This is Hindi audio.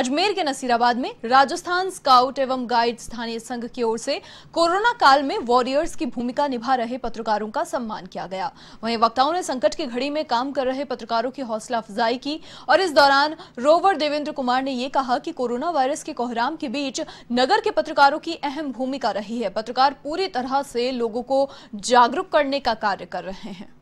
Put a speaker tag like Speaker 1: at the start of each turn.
Speaker 1: अजमेर के नसीराबाद में राजस्थान स्काउट एवं गाइड स्थानीय संघ की ओर से कोरोना काल में वॉरियर्स की भूमिका निभा रहे पत्रकारों का सम्मान किया गया वहीं वक्ताओं ने संकट की घड़ी में काम कर रहे पत्रकारों की हौसला अफजाई की और इस दौरान रोवर देवेंद्र कुमार ने ये कहा कि कोरोना वायरस के कोहराम के बीच नगर के पत्रकारों की अहम भूमिका रही है पत्रकार पूरी तरह से लोगों को जागरूक करने का कार्य कर रहे हैं